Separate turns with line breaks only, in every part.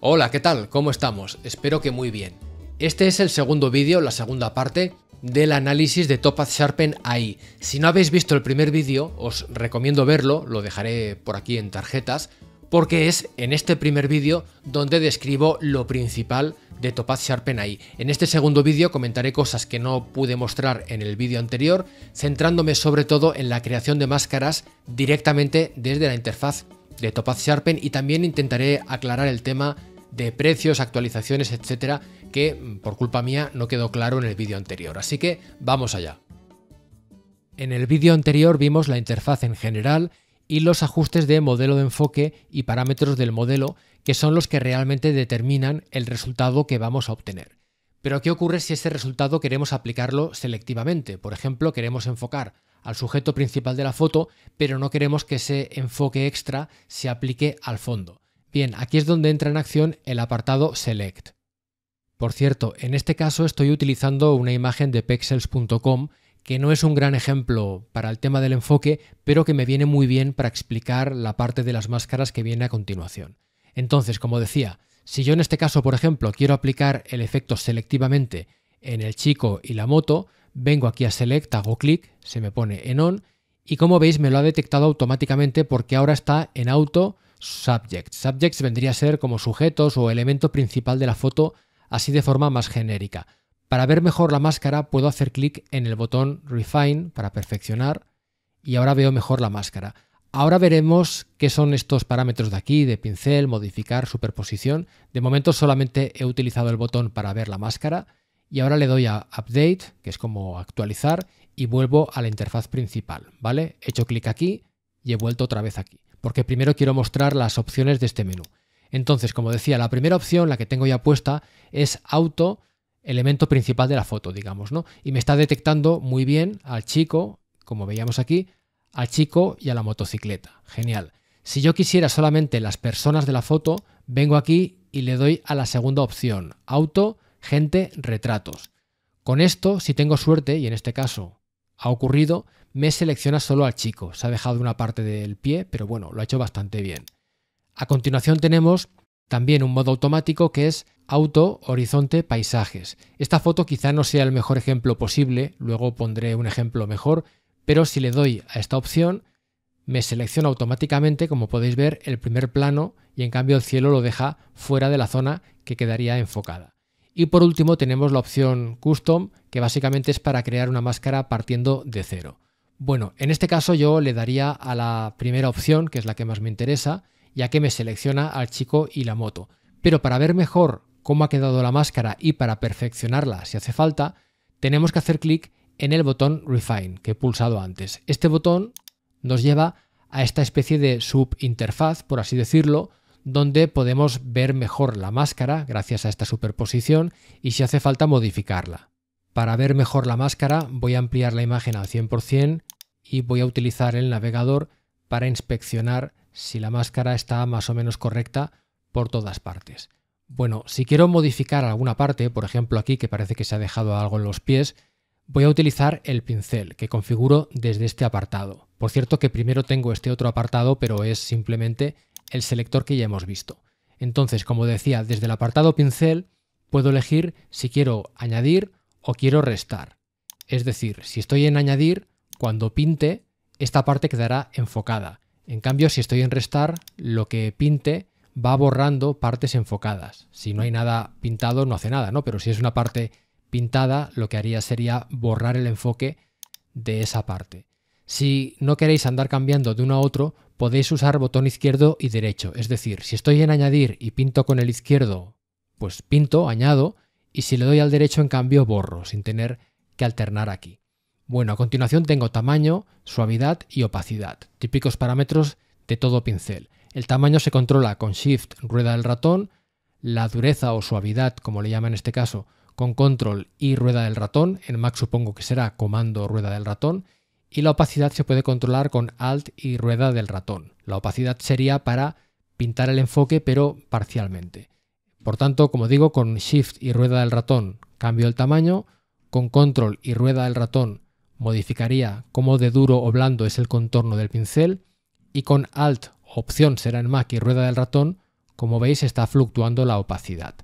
Hola, ¿qué tal? ¿Cómo estamos? Espero que muy bien. Este es el segundo vídeo, la segunda parte del análisis de Topaz Sharpen AI. Si no habéis visto el primer vídeo, os recomiendo verlo, lo dejaré por aquí en tarjetas, porque es en este primer vídeo donde describo lo principal de Topaz Sharpen AI. En este segundo vídeo comentaré cosas que no pude mostrar en el vídeo anterior, centrándome sobre todo en la creación de máscaras directamente desde la interfaz de Topaz Sharpen y también intentaré aclarar el tema de precios, actualizaciones, etcétera, que mm, por culpa mía no quedó claro en el vídeo anterior. Así que vamos allá. En el vídeo anterior vimos la interfaz en general y los ajustes de modelo de enfoque y parámetros del modelo, que son los que realmente determinan el resultado que vamos a obtener. Pero ¿qué ocurre si ese resultado queremos aplicarlo selectivamente? Por ejemplo, queremos enfocar al sujeto principal de la foto, pero no queremos que ese enfoque extra se aplique al fondo. Bien, aquí es donde entra en acción el apartado Select. Por cierto, en este caso estoy utilizando una imagen de pexels.com que no es un gran ejemplo para el tema del enfoque, pero que me viene muy bien para explicar la parte de las máscaras que viene a continuación. Entonces, como decía, si yo en este caso, por ejemplo, quiero aplicar el efecto selectivamente en el chico y la moto, vengo aquí a Select, hago clic, se me pone en On y como veis me lo ha detectado automáticamente porque ahora está en Auto Subject. Subjects vendría a ser como sujetos o elemento principal de la foto, así de forma más genérica. Para ver mejor la máscara puedo hacer clic en el botón Refine para perfeccionar y ahora veo mejor la máscara. Ahora veremos qué son estos parámetros de aquí, de pincel, modificar, superposición. De momento solamente he utilizado el botón para ver la máscara y ahora le doy a Update, que es como actualizar, y vuelvo a la interfaz principal, ¿vale? He hecho clic aquí y he vuelto otra vez aquí, porque primero quiero mostrar las opciones de este menú. Entonces, como decía, la primera opción, la que tengo ya puesta, es Auto, elemento principal de la foto, digamos, ¿no? Y me está detectando muy bien al chico, como veíamos aquí, al chico y a la motocicleta. Genial. Si yo quisiera solamente las personas de la foto, vengo aquí y le doy a la segunda opción, Auto, gente, retratos. Con esto, si tengo suerte, y en este caso ha ocurrido, me selecciona solo al chico. Se ha dejado una parte del pie, pero bueno, lo ha hecho bastante bien. A continuación tenemos también un modo automático que es auto, horizonte, paisajes. Esta foto quizá no sea el mejor ejemplo posible, luego pondré un ejemplo mejor, pero si le doy a esta opción, me selecciona automáticamente, como podéis ver, el primer plano y en cambio el cielo lo deja fuera de la zona que quedaría enfocada. Y por último tenemos la opción Custom, que básicamente es para crear una máscara partiendo de cero. Bueno, en este caso yo le daría a la primera opción, que es la que más me interesa, ya que me selecciona al chico y la moto. Pero para ver mejor cómo ha quedado la máscara y para perfeccionarla si hace falta, tenemos que hacer clic en el botón Refine que he pulsado antes. Este botón nos lleva a esta especie de subinterfaz, por así decirlo, donde podemos ver mejor la máscara gracias a esta superposición y si hace falta modificarla. Para ver mejor la máscara voy a ampliar la imagen al 100% y voy a utilizar el navegador para inspeccionar si la máscara está más o menos correcta por todas partes. Bueno, si quiero modificar alguna parte, por ejemplo aquí que parece que se ha dejado algo en los pies, voy a utilizar el pincel que configuro desde este apartado. Por cierto que primero tengo este otro apartado, pero es simplemente el selector que ya hemos visto. Entonces, como decía, desde el apartado pincel puedo elegir si quiero añadir o quiero restar. Es decir, si estoy en añadir, cuando pinte, esta parte quedará enfocada. En cambio, si estoy en restar, lo que pinte va borrando partes enfocadas. Si no hay nada pintado, no hace nada, ¿no? Pero si es una parte pintada, lo que haría sería borrar el enfoque de esa parte. Si no queréis andar cambiando de uno a otro, podéis usar botón izquierdo y derecho. Es decir, si estoy en añadir y pinto con el izquierdo, pues pinto, añado, y si le doy al derecho en cambio borro, sin tener que alternar aquí. Bueno, a continuación tengo tamaño, suavidad y opacidad, típicos parámetros de todo pincel. El tamaño se controla con Shift, rueda del ratón, la dureza o suavidad, como le llama en este caso, con Control y rueda del ratón, en Mac supongo que será comando rueda del ratón, y la opacidad se puede controlar con Alt y rueda del ratón. La opacidad sería para pintar el enfoque pero parcialmente. Por tanto, como digo, con Shift y rueda del ratón cambio el tamaño, con Control y rueda del ratón modificaría cómo de duro o blando es el contorno del pincel y con Alt, opción será en Mac y rueda del ratón, como veis está fluctuando la opacidad.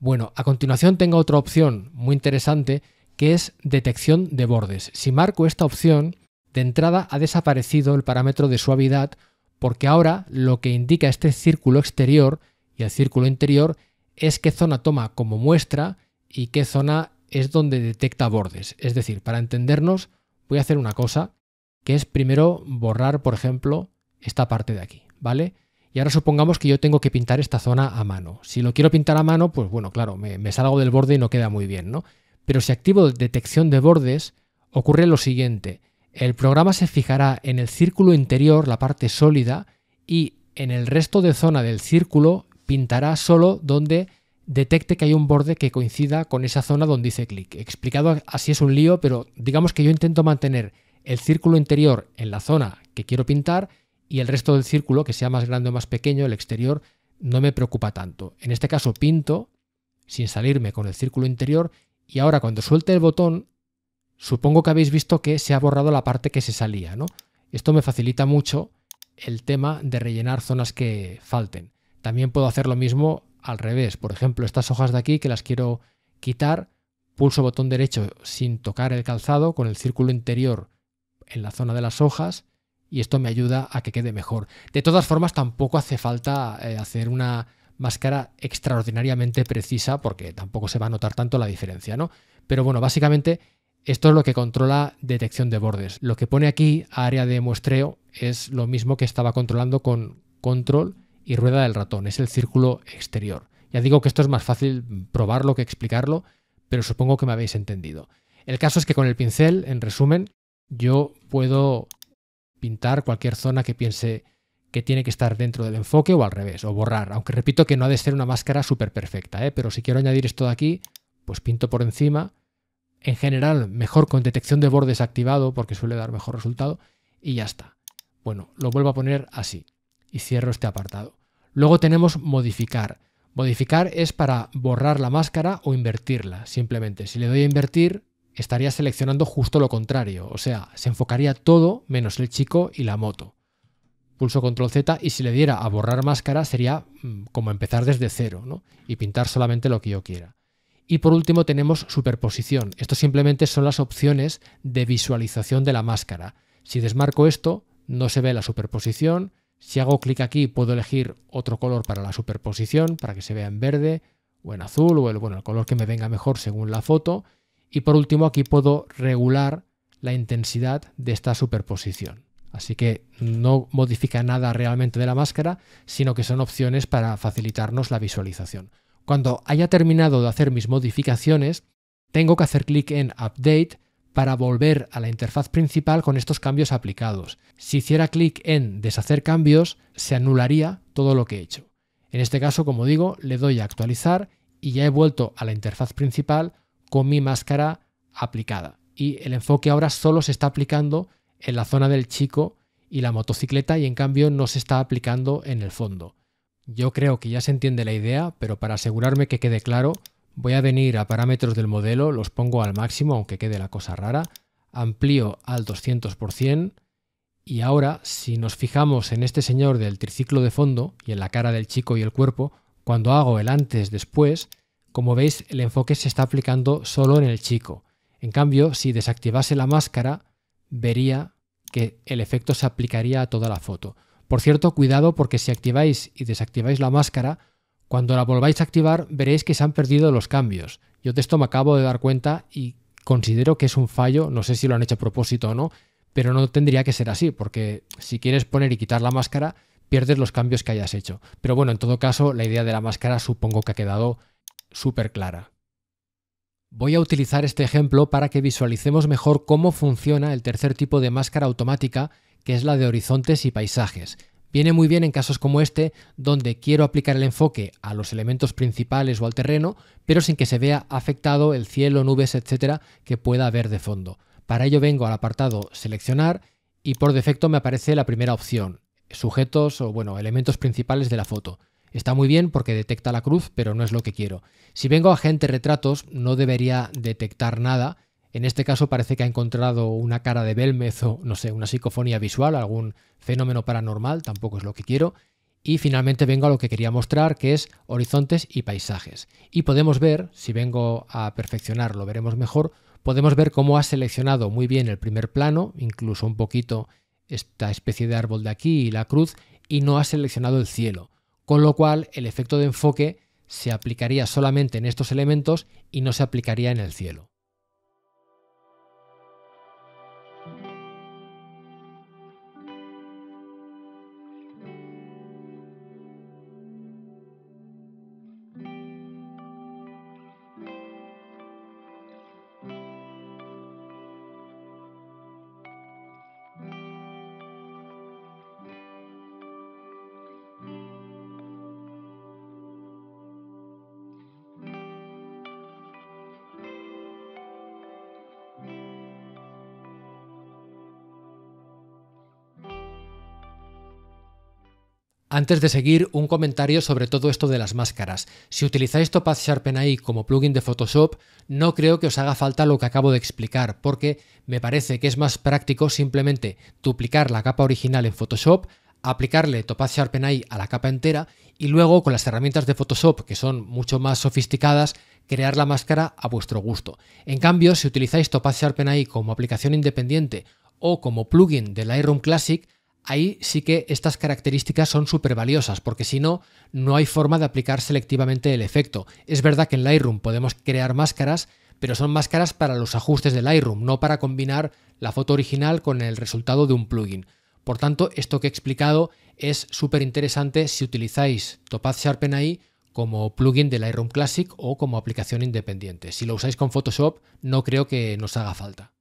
Bueno, a continuación tengo otra opción muy interesante que es detección de bordes. Si marco esta opción, de entrada ha desaparecido el parámetro de suavidad porque ahora lo que indica este círculo exterior y el círculo interior es qué zona toma como muestra y qué zona es donde detecta bordes. Es decir, para entendernos voy a hacer una cosa que es primero borrar, por ejemplo, esta parte de aquí, ¿vale? Y ahora supongamos que yo tengo que pintar esta zona a mano. Si lo quiero pintar a mano, pues bueno, claro, me, salgo del borde y no queda muy bien, ¿no? Pero si activo detección de bordes, ocurre lo siguiente. El programa se fijará en el círculo interior, la parte sólida, y en el resto de zona del círculo pintará solo donde detecte que hay un borde que coincida con esa zona donde dice clic. Explicado así es un lío, pero digamos que yo intento mantener el círculo interior en la zona que quiero pintar y el resto del círculo, que sea más grande o más pequeño, el exterior, no me preocupa tanto. En este caso pinto sin salirme con el círculo interior y ahora cuando suelte el botón Supongo que habéis visto que se ha borrado la parte que se salía, ¿no? Esto me facilita mucho el tema de rellenar zonas que falten. También puedo hacer lo mismo al revés. Por ejemplo, estas hojas de aquí que las quiero quitar, pulso botón derecho sin tocar el calzado con el círculo interior en la zona de las hojas y esto me ayuda a que quede mejor. De todas formas, tampoco hace falta eh, hacer una máscara extraordinariamente precisa porque tampoco se va a notar tanto la diferencia, ¿no? Pero bueno, básicamente esto es lo que controla detección de bordes. Lo que pone aquí área de muestreo es lo mismo que estaba controlando con control y rueda del ratón, es el círculo exterior. Ya digo que esto es más fácil probarlo que explicarlo, pero supongo que me habéis entendido. El caso es que con el pincel, en resumen, yo puedo pintar cualquier zona que piense que tiene que estar dentro del enfoque o al revés, o borrar. Aunque repito que no ha de ser una máscara súper perfecta, ¿eh? pero si quiero añadir esto de aquí, pues pinto por encima en general mejor con detección de bordes activado porque suele dar mejor resultado y ya está. Bueno, lo vuelvo a poner así y cierro este apartado. Luego tenemos modificar. Modificar es para borrar la máscara o invertirla, simplemente. Si le doy a invertir, estaría seleccionando justo lo contrario, o sea, se enfocaría todo menos el chico y la moto. Pulso control Z y si le diera a borrar máscara sería mm, como empezar desde cero ¿no? y pintar solamente lo que yo quiera. Y por último tenemos superposición. Esto simplemente son las opciones de visualización de la máscara. Si desmarco esto, no se ve la superposición. Si hago clic aquí, puedo elegir otro color para la superposición, para que se vea en verde o en azul o el color que me venga mejor según la foto. Y por último, aquí puedo regular la intensidad de esta superposición. Así que no modifica nada realmente de la máscara, sino que son opciones para facilitarnos la visualización. Cuando haya terminado de hacer mis modificaciones, tengo que hacer clic en Update para volver a la interfaz principal con estos cambios aplicados. Si hiciera clic en Deshacer cambios, se anularía todo lo que he hecho. En este caso, como digo, le doy a actualizar y ya he vuelto a la interfaz principal con mi máscara aplicada. Y el enfoque ahora solo se está aplicando en la zona del chico y la motocicleta y en cambio no se está aplicando en el fondo. Yo creo que ya se entiende la idea, pero para asegurarme que quede claro, voy a venir a parámetros del modelo, los pongo al máximo, aunque quede la cosa rara, amplío al 200%, y ahora, si nos fijamos en este señor del triciclo de fondo y en la cara del chico y el cuerpo, cuando hago el antes-después, como veis, el enfoque se está aplicando solo en el chico. En cambio, si desactivase la máscara, vería que el efecto se aplicaría a toda la foto. Por cierto, cuidado porque si activáis y desactiváis la máscara, cuando la volváis a activar veréis que se han perdido los cambios. Yo de esto me acabo de dar cuenta y considero que es un fallo, no sé si lo han hecho a propósito o no, pero no tendría que ser así, porque si quieres poner y quitar la máscara, pierdes los cambios que hayas hecho. Pero bueno, en todo caso, la idea de la máscara supongo que ha quedado súper clara. Voy a utilizar este ejemplo para que visualicemos mejor cómo funciona el tercer tipo de máscara automática que es la de horizontes y paisajes. Viene muy bien en casos como este, donde quiero aplicar el enfoque a los elementos principales o al terreno, pero sin que se vea afectado el cielo, nubes, etcétera, que pueda haber de fondo. Para ello vengo al apartado Seleccionar y por defecto me aparece la primera opción, sujetos o bueno, elementos principales de la foto. Está muy bien porque detecta la cruz, pero no es lo que quiero. Si vengo a gente retratos, no debería detectar nada, en este caso parece que ha encontrado una cara de Belmez o, no sé, una psicofonía visual, algún fenómeno paranormal, tampoco es lo que quiero. Y finalmente vengo a lo que quería mostrar, que es horizontes y paisajes. Y podemos ver, si vengo a perfeccionar, lo veremos mejor, podemos ver cómo ha seleccionado muy bien el primer plano, incluso un poquito esta especie de árbol de aquí y la cruz, y no ha seleccionado el cielo. Con lo cual, el efecto de enfoque se aplicaría solamente en estos elementos y no se aplicaría en el cielo. Antes de seguir, un comentario sobre todo esto de las máscaras. Si utilizáis Topaz Sharpen AI como plugin de Photoshop, no creo que os haga falta lo que acabo de explicar, porque me parece que es más práctico simplemente duplicar la capa original en Photoshop, aplicarle Topaz Sharpen AI a la capa entera y luego con las herramientas de Photoshop, que son mucho más sofisticadas, crear la máscara a vuestro gusto. En cambio, si utilizáis Topaz Sharpen AI como aplicación independiente o como plugin de Lightroom Classic, ahí sí que estas características son súper valiosas, porque si no, no hay forma de aplicar selectivamente el efecto. Es verdad que en Lightroom podemos crear máscaras, pero son máscaras para los ajustes de Lightroom, no para combinar la foto original con el resultado de un plugin. Por tanto, esto que he explicado es súper interesante si utilizáis Topaz Sharpen AI como plugin de Lightroom Classic o como aplicación independiente. Si lo usáis con Photoshop, no creo que nos haga falta.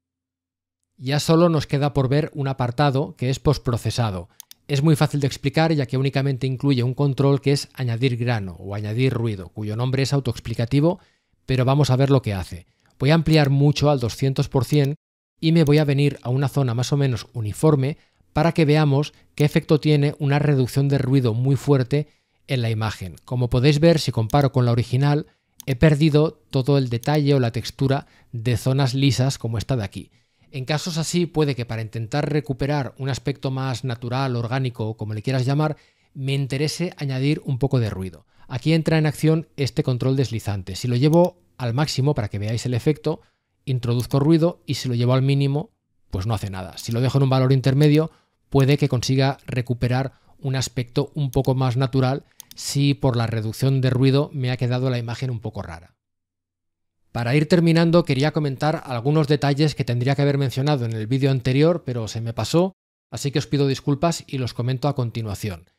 Ya solo nos queda por ver un apartado que es postprocesado. Es muy fácil de explicar ya que únicamente incluye un control que es añadir grano o añadir ruido, cuyo nombre es autoexplicativo, pero vamos a ver lo que hace. Voy a ampliar mucho al 200% y me voy a venir a una zona más o menos uniforme para que veamos qué efecto tiene una reducción de ruido muy fuerte en la imagen. Como podéis ver, si comparo con la original, he perdido todo el detalle o la textura de zonas lisas como esta de aquí. En casos así puede que para intentar recuperar un aspecto más natural, orgánico, como le quieras llamar, me interese añadir un poco de ruido. Aquí entra en acción este control deslizante. Si lo llevo al máximo para que veáis el efecto, introduzco ruido y si lo llevo al mínimo, pues no hace nada. Si lo dejo en un valor intermedio, puede que consiga recuperar un aspecto un poco más natural si por la reducción de ruido me ha quedado la imagen un poco rara. Para ir terminando, quería comentar algunos detalles que tendría que haber mencionado en el vídeo anterior, pero se me pasó, así que os pido disculpas y los comento a continuación.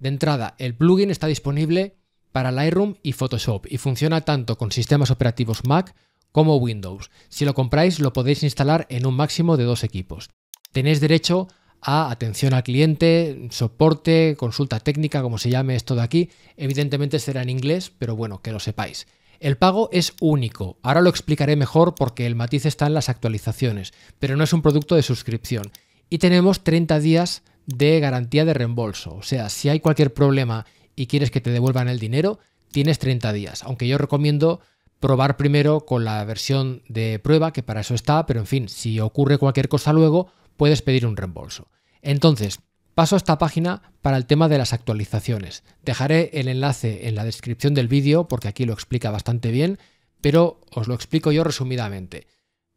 De entrada, el plugin está disponible para Lightroom y Photoshop y funciona tanto con sistemas operativos Mac como Windows. Si lo compráis, lo podéis instalar en un máximo de dos equipos. Tenéis derecho a atención al cliente, soporte, consulta técnica, como se llame esto de aquí. Evidentemente será en inglés, pero bueno, que lo sepáis. El pago es único, ahora lo explicaré mejor porque el matiz está en las actualizaciones, pero no es un producto de suscripción. Y tenemos 30 días de garantía de reembolso, o sea, si hay cualquier problema y quieres que te devuelvan el dinero, tienes 30 días, aunque yo recomiendo probar primero con la versión de prueba, que para eso está, pero en fin, si ocurre cualquier cosa luego, puedes pedir un reembolso. Entonces, Paso a esta página para el tema de las actualizaciones. Dejaré el enlace en la descripción del vídeo porque aquí lo explica bastante bien, pero os lo explico yo resumidamente.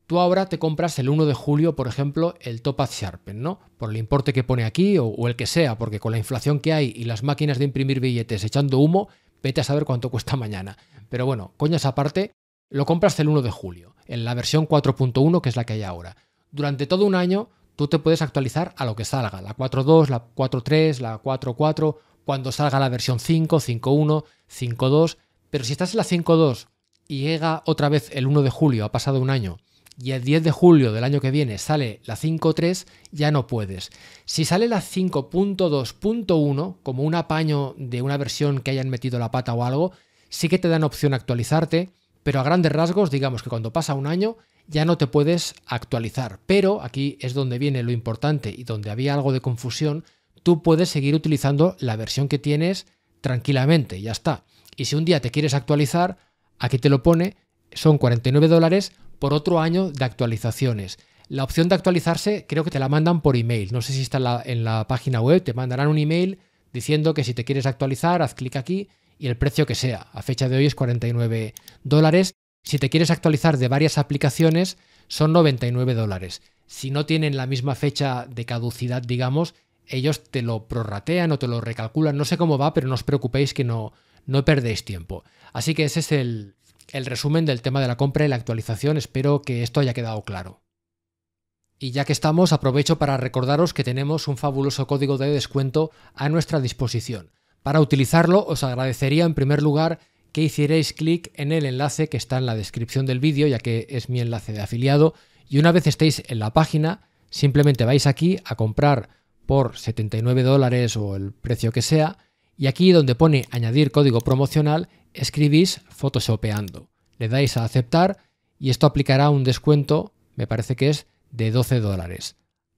Tú ahora te compras el 1 de julio, por ejemplo, el Topaz Sharpen, ¿no? Por el importe que pone aquí o, o el que sea, porque con la inflación que hay y las máquinas de imprimir billetes echando humo, vete a saber cuánto cuesta mañana. Pero bueno, coñas aparte, lo compras el 1 de julio, en la versión 4.1 que es la que hay ahora. Durante todo un año Tú te puedes actualizar a lo que salga, la 4.2, la 4.3, la 4.4, cuando salga la versión 5, 5.1, 5.2, pero si estás en la 5.2 y llega otra vez el 1 de julio, ha pasado un año, y el 10 de julio del año que viene sale la 5.3, ya no puedes. Si sale la 5.2.1 como un apaño de una versión que hayan metido la pata o algo, sí que te dan opción a actualizarte pero a grandes rasgos, digamos que cuando pasa un año ya no te puedes actualizar. Pero aquí es donde viene lo importante y donde había algo de confusión, tú puedes seguir utilizando la versión que tienes tranquilamente, ya está. Y si un día te quieres actualizar, aquí te lo pone, son 49 dólares por otro año de actualizaciones. La opción de actualizarse creo que te la mandan por email. No sé si está en la, página web, te mandarán un email diciendo que si te quieres actualizar, haz clic aquí y el precio que sea. A fecha de hoy es 49 dólares. Si te quieres actualizar de varias aplicaciones, son 99 dólares. Si no tienen la misma fecha de caducidad, digamos, ellos te lo prorratean o te lo recalculan. No sé cómo va, pero no os preocupéis que no, no perdéis tiempo. Así que ese es el, el resumen del tema de la compra y la actualización. Espero que esto haya quedado claro. Y ya que estamos, aprovecho para recordaros que tenemos un fabuloso código de descuento a nuestra disposición. Para utilizarlo os agradecería en primer lugar que hicierais clic en el enlace que está en la descripción del vídeo, ya que es mi enlace de afiliado, y una vez estéis en la página, simplemente vais aquí a comprar por 79 dólares o el precio que sea, y aquí donde pone añadir código promocional, escribís photoshopeando. Le dais a aceptar y esto aplicará un descuento, me parece que es de 12 dólares.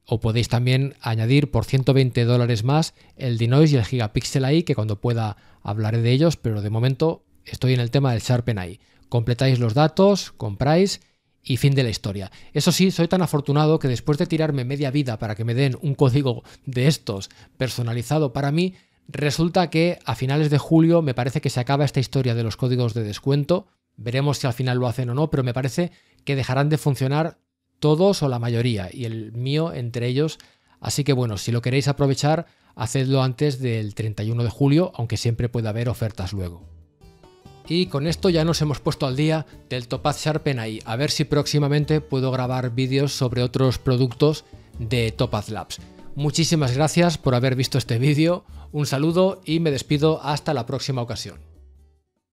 O podéis también añadir por 120 dólares más el Denoise y el Gigapixel AI, que cuando pueda hablaré de ellos, pero de momento estoy en el tema del Sharpen AI. Completáis los datos, compráis y fin de la historia. Eso sí, soy tan afortunado que después de tirarme media vida para que me den un código de estos personalizado para mí, resulta que a finales de julio me parece que se acaba esta historia de los códigos de descuento. Veremos si al final lo hacen o no, pero me parece que dejarán de funcionar todos o la mayoría, y el mío entre ellos. Así que bueno, si lo queréis aprovechar, hacedlo antes del 31 de julio, aunque siempre puede haber ofertas luego. Y con esto ya nos hemos puesto al día del Topaz sharpen ahí a ver si próximamente puedo grabar vídeos sobre otros productos de Topaz Labs. Muchísimas gracias por haber visto este vídeo, un saludo y me despido hasta la próxima ocasión.